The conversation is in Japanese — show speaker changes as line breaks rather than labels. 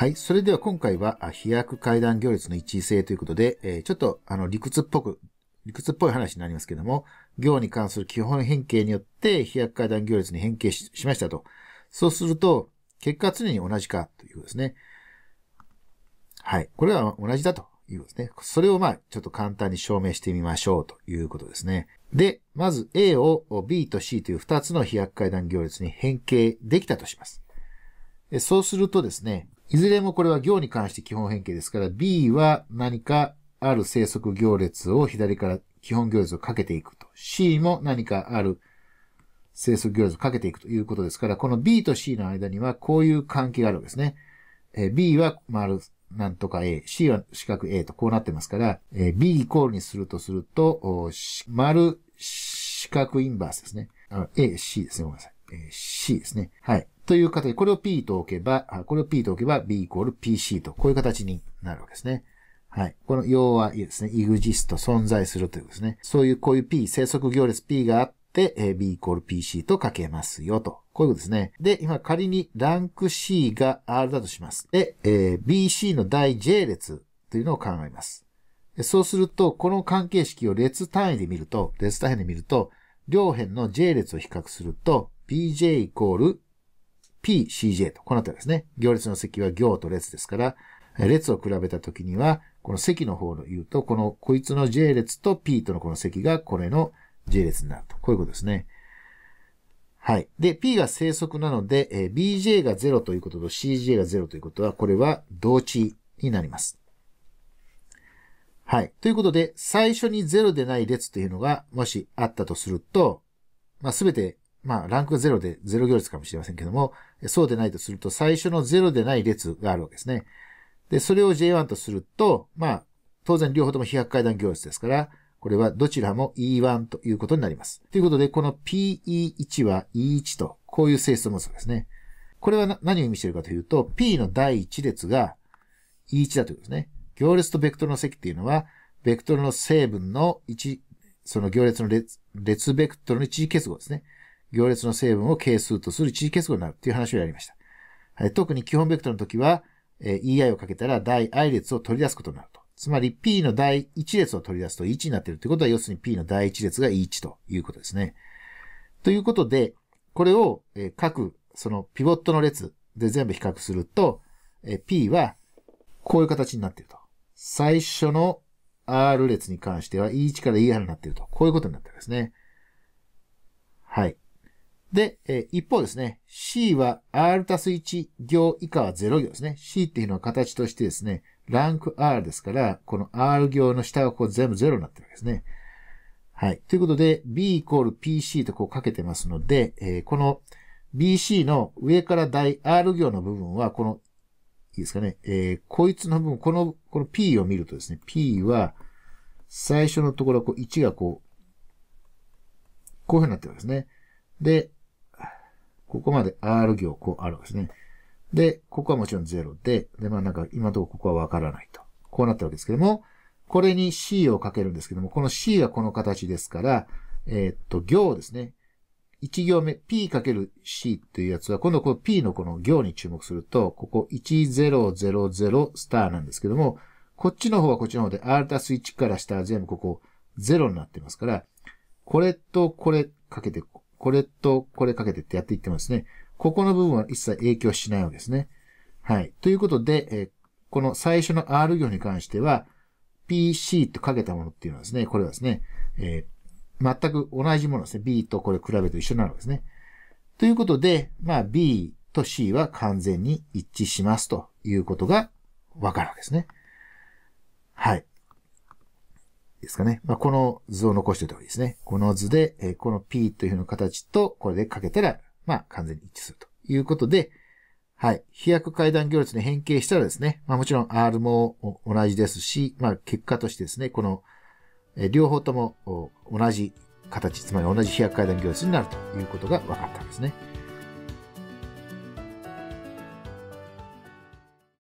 はい。それでは今回は、飛躍階段行列の一位性ということで、えー、ちょっと、あの、理屈っぽく、理屈っぽい話になりますけども、行に関する基本変形によって、飛躍階段行列に変形しましたと。そうすると、結果は常に同じかということですね。はい。これは同じだということですね。それをまあ、ちょっと簡単に証明してみましょうということですね。で、まず A を B と C という2つの飛躍階段行列に変形できたとします。そうするとですね、いずれもこれは行に関して基本変形ですから、B は何かある生息行列を左から基本行列をかけていくと。C も何かある生息行列をかけていくということですから、この B と C の間にはこういう関係があるわけですね。え B は丸なんとか A、C は四角 A とこうなってますから、え B イコールにするとすると、丸四角インバースですね。A、C ですね。ごめんなさい。え C ですね。はい。という形で、これを P と置けば、これを P と置けば B イコール PC と、こういう形になるわけですね。はい。この要はいいですね、イグジスト存在するということですね。そういうこういう P、生息行列 P があって、え B イコール PC と書けますよと。こういうことですね。で、今仮にランク C が R だとします。で、え BC の第 J 列というのを考えます。そうすると、この関係式を列単位で見ると、列単位で見ると、両辺の J 列を比較すると、BJ イコール PCJ と、このあたりですね。行列の席は行と列ですから、列を比べたときには、この席の方の言うと、このこいつの J 列と P とのこの席がこれの J 列になると。こういうことですね。はい。で、P が正則なので、え BJ が0ということと CJ が0ということは、これは同値になります。はい。ということで、最初に0でない列というのが、もしあったとすると、まあ、すべてまあ、ランク0で0行列かもしれませんけども、そうでないとすると、最初の0でない列があるわけですね。で、それを J1 とすると、まあ、当然両方とも飛躍階段行列ですから、これはどちらも E1 ということになります。ということで、この PE1 は E1 と、こういう性質を持つわけですね。これは何を意味しているかというと、P の第1列が E1 だということですね。行列とベクトルの積っていうのは、ベクトルの成分の1、その行列の列、列ベクトルの一次結合ですね。行列の成分を係数とする一時結合になるという話をやりました。はい、特に基本ベクトルの時は、え EI をかけたら第 i 列を取り出すことになると。つまり P の第1列を取り出すと1になっているということは、要するに P の第1列が1ということですね。ということで、これを各そのピボットの列で全部比較すると、P はこういう形になっていると。最初の R 列に関しては E1 から ER になっていると。こういうことになってるんですね。はい。で、え一方ですね、C は R たす1行以下は0行ですね。C っていうのは形としてですね、ランク R ですから、この R 行の下はこう全部0になってるわけですね。はい。ということで、B イコール PC とこうかけてますので、えー、この BC の上から大 R 行の部分は、この、いいですかね、えー、こいつの部分、この、この P を見るとですね、P は、最初のところ、こう、1がこう、こういうふうになってるわけですね。で、ここまで R 行こうあるわけですね。で、ここはもちろん0で、で、まあなんか今のところここはわからないと。こうなったわけですけども、これに C をかけるんですけども、この C はこの形ですから、えー、っと、行ですね。1行目、P かける C っていうやつは、今度この P のこの行に注目すると、ここ1000スターなんですけども、こっちの方はこっちの方で R たす1から下は全部ここ0になってますから、これとこれかけてこれとこれかけてってやっていってもですね、ここの部分は一切影響しないわけですね。はい。ということで、えこの最初の R 行に関しては、PC とかけたものっていうのはですね、これはですね、えー、全く同じものですね。B とこれ比べると一緒になるわけですね。ということで、まあ B と C は完全に一致しますということがわかるわけですね。はい。かね。まあ、この図を残しておいた方がいいですね。この図で、えこの P というう形と、これでかけたら、まあ、完全に一致するということで、はい。飛躍階段行列に変形したらですね、まあもちろん R も同じですし、まあ結果としてですね、この、え両方とも同じ形、つまり同じ飛躍階段行列になるということが分かったんですね。